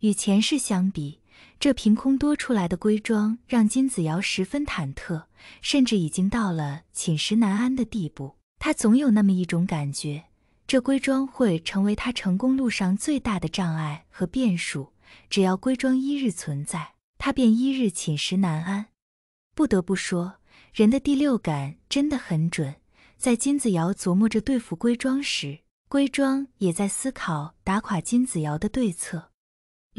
与前世相比，这凭空多出来的闺妆让金子瑶十分忐忑，甚至已经到了寝食难安的地步。他总有那么一种感觉，这闺妆会成为他成功路上最大的障碍和变数。只要闺妆一日存在，他便一日寝食难安。不得不说，人的第六感真的很准。在金子瑶琢磨着对付闺妆时，闺妆也在思考打垮金子瑶的对策。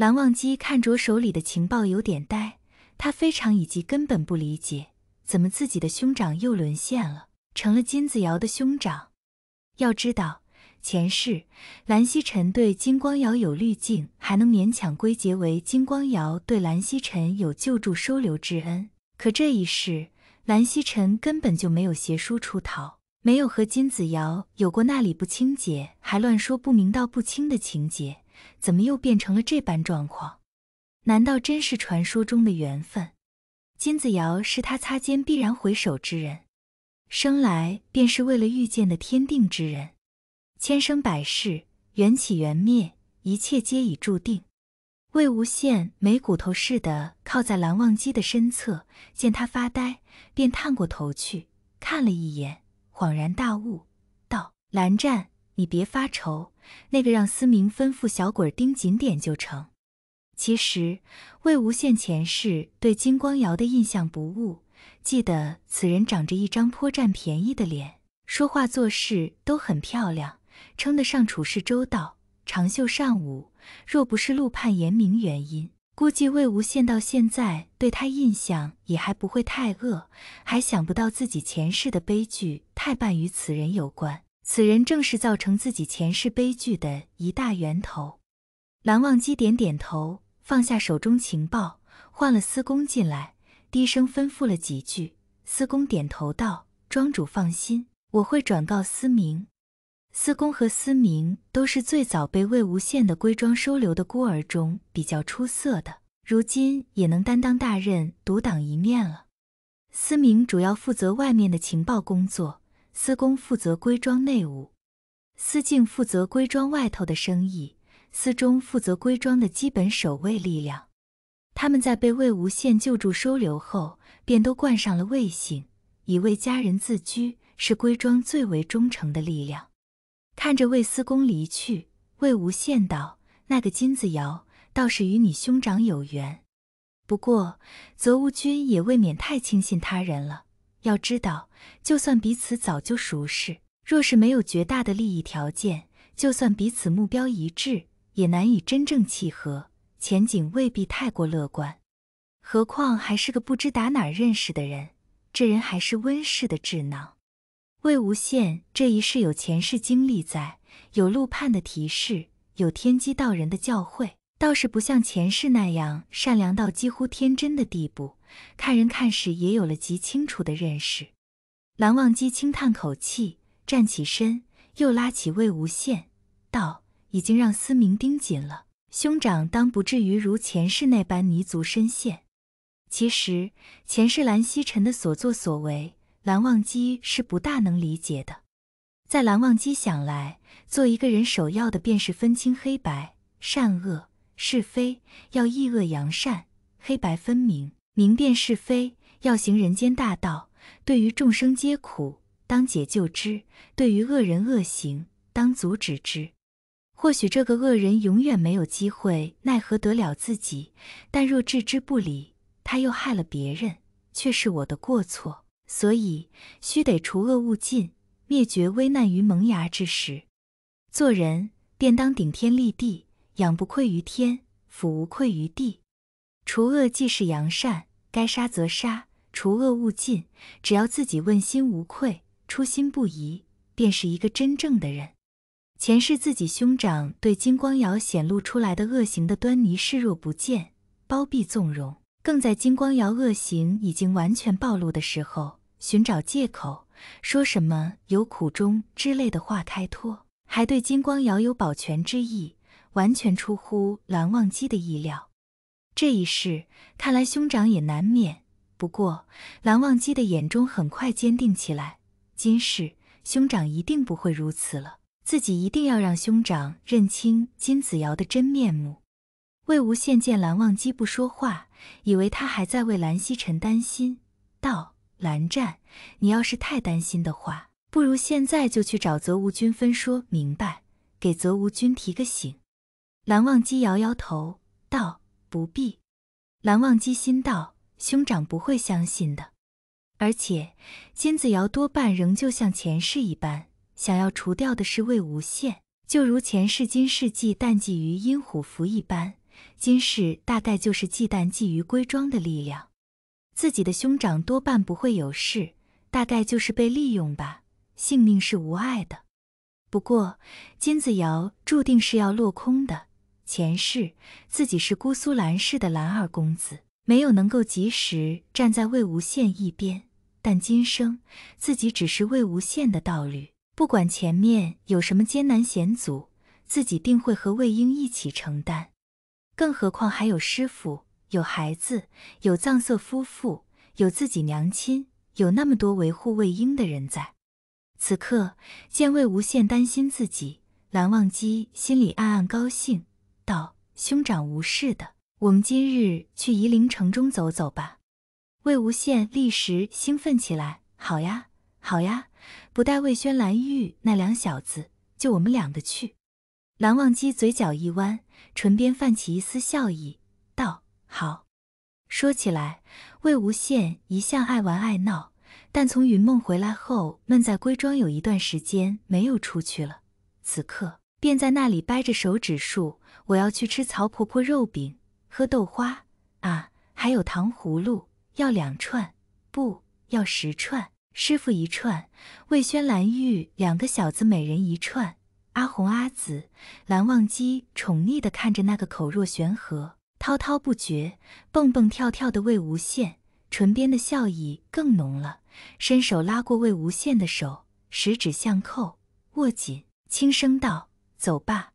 蓝忘机看着手里的情报，有点呆。他非常以及根本不理解，怎么自己的兄长又沦陷了，成了金子瑶的兄长？要知道，前世蓝曦臣对金光瑶有滤镜，还能勉强归结为金光瑶对蓝曦臣有救助、收留之恩。可这一世，蓝曦臣根本就没有携书出逃，没有和金子瑶有过那里不清洁，还乱说不明道不清的情节。怎么又变成了这般状况？难道真是传说中的缘分？金子瑶是他擦肩必然回首之人，生来便是为了遇见的天定之人，千生百世，缘起缘灭，一切皆已注定。魏无羡没骨头似的靠在蓝忘机的身侧，见他发呆，便探过头去看了一眼，恍然大悟，道：“蓝湛。”你别发愁，那个让思明吩咐小鬼盯紧点就成。其实魏无羡前世对金光瑶的印象不误，记得此人长着一张颇占便宜的脸，说话做事都很漂亮，称得上处事周到、长袖善舞。若不是陆判言明原因，估计魏无羡到现在对他印象也还不会太恶，还想不到自己前世的悲剧太半与此人有关。此人正是造成自己前世悲剧的一大源头。蓝忘机点点头，放下手中情报，换了司公进来，低声吩咐了几句。司公点头道：“庄主放心，我会转告思明。”司公和思明都是最早被魏无羡的归庄收留的孤儿中比较出色的，如今也能担当大任，独当一面了。思明主要负责外面的情报工作。司公负责归庄内务，司静负责归庄外头的生意，司中负责归庄的基本守卫力量。他们在被魏无羡救助收留后，便都冠上了魏姓，以魏家人自居，是归庄最为忠诚的力量。看着魏司公离去，魏无羡道：“那个金子瑶倒是与你兄长有缘，不过泽芜君也未免太轻信他人了。”要知道，就算彼此早就熟识，若是没有绝大的利益条件，就算彼此目标一致，也难以真正契合，前景未必太过乐观。何况还是个不知打哪认识的人，这人还是温氏的智囊。魏无羡这一世有前世经历在，有陆判的提示，有天机道人的教诲。倒是不像前世那样善良到几乎天真的地步，看人看事也有了极清楚的认识。蓝忘机轻叹口气，站起身，又拉起魏无羡道：“已经让思明盯紧了，兄长当不至于如前世那般泥足深陷。”其实前世蓝曦臣的所作所为，蓝忘机是不大能理解的。在蓝忘机想来，做一个人首要的便是分清黑白、善恶。是非要抑恶扬善，黑白分明，明辨是非，要行人间大道。对于众生皆苦，当解救之；对于恶人恶行，当阻止之。或许这个恶人永远没有机会奈何得了自己，但若置之不理，他又害了别人，却是我的过错。所以，须得除恶务尽，灭绝危难于萌芽之时。做人便当顶天立地。仰不愧于天，俯无愧于地。除恶即是扬善，该杀则杀。除恶勿尽，只要自己问心无愧，初心不移，便是一个真正的人。前世自己兄长对金光瑶显露出来的恶行的端倪视若不见，包庇纵容，更在金光瑶恶行已经完全暴露的时候，寻找借口，说什么有苦衷之类的话开脱，还对金光瑶有保全之意。完全出乎蓝忘机的意料，这一世看来兄长也难免。不过蓝忘机的眼中很快坚定起来，今世兄长一定不会如此了，自己一定要让兄长认清金子瑶的真面目。魏无羡见蓝忘机不说话，以为他还在为蓝曦臣担心，道：“蓝湛，你要是太担心的话，不如现在就去找泽无君分说明白，给泽无君提个醒。”蓝忘机摇摇头道：“不必。”蓝忘机心道：“兄长不会相信的，而且金子瑶多半仍旧像前世一般，想要除掉的是魏无羡，就如前世金世继淡忌于阴虎符一般，今世大概就是忌惮觊觎归庄的力量。自己的兄长多半不会有事，大概就是被利用吧，性命是无碍的。不过金子瑶注定是要落空的。”前世自己是姑苏蓝氏的蓝二公子，没有能够及时站在魏无羡一边，但今生自己只是魏无羡的道侣，不管前面有什么艰难险阻，自己定会和魏婴一起承担。更何况还有师傅、有孩子、有藏色夫妇、有自己娘亲、有那么多维护魏婴的人，在此刻见魏无羡担心自己，蓝忘机心里暗暗高兴。道：“兄长无事的，我们今日去夷陵城中走走吧。”魏无羡立时兴奋起来：“好呀，好呀！不带魏宣、蓝玉那两小子，就我们两个去。”蓝忘机嘴角一弯，唇边泛起一丝笑意，道：“好。”说起来，魏无羡一向爱玩爱闹，但从云梦回来后，闷在归庄有一段时间没有出去了。此刻。便在那里掰着手指数：“我要去吃曹婆婆肉饼，喝豆花啊，还有糖葫芦，要两串，不要十串。师傅一串，魏轩、蓝玉两个小子每人一串。阿红、阿紫，蓝忘机宠溺地看着那个口若悬河、滔滔不绝、蹦蹦跳跳的魏无羡，唇边的笑意更浓了，伸手拉过魏无羡的手，十指相扣，握紧，轻声道。”走吧，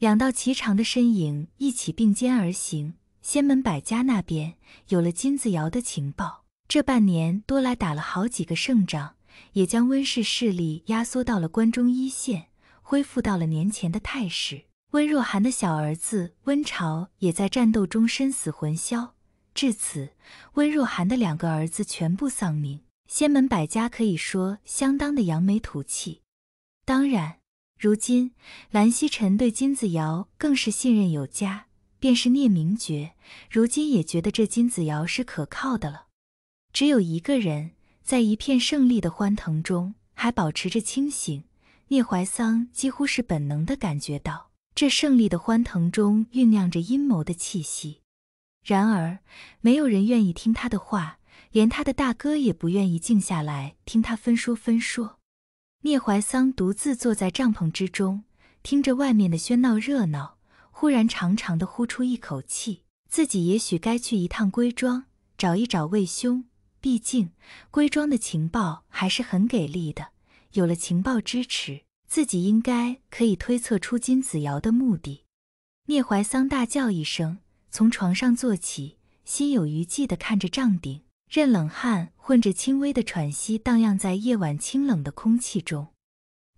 两道颀长的身影一起并肩而行。仙门百家那边有了金子瑶的情报，这半年多来打了好几个胜仗，也将温氏势力压缩到了关中一线，恢复到了年前的态势。温若寒的小儿子温潮也在战斗中身死魂消，至此，温若寒的两个儿子全部丧命。仙门百家可以说相当的扬眉吐气，当然。如今，蓝曦臣对金子瑶更是信任有加，便是聂明觉，如今也觉得这金子瑶是可靠的了。只有一个人在一片胜利的欢腾中还保持着清醒，聂怀桑几乎是本能的感觉到，这胜利的欢腾中酝酿着阴谋的气息。然而，没有人愿意听他的话，连他的大哥也不愿意静下来听他分说分说。聂怀桑独自坐在帐篷之中，听着外面的喧闹热闹，忽然长长的呼出一口气，自己也许该去一趟归庄，找一找魏兄。毕竟归庄的情报还是很给力的，有了情报支持，自己应该可以推测出金子瑶的目的。聂怀桑大叫一声，从床上坐起，心有余悸的看着帐顶。任冷汗混着轻微的喘息荡漾在夜晚清冷的空气中，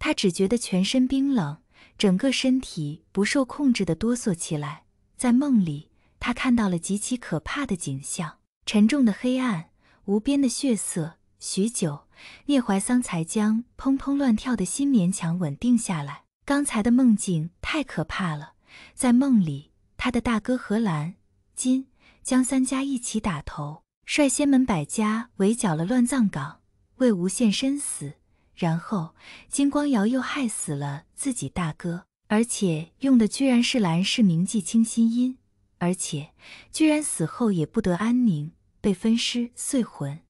他只觉得全身冰冷，整个身体不受控制地哆嗦起来。在梦里，他看到了极其可怕的景象：沉重的黑暗，无边的血色。许久，聂怀桑才将砰砰乱跳的心勉强稳定下来。刚才的梦境太可怕了，在梦里，他的大哥何兰金江三家一起打头。率先门百家围剿了乱葬岗，魏无羡身死，然后金光瑶又害死了自己大哥，而且用的居然是蓝氏铭记清心音，而且居然死后也不得安宁，被分尸碎魂。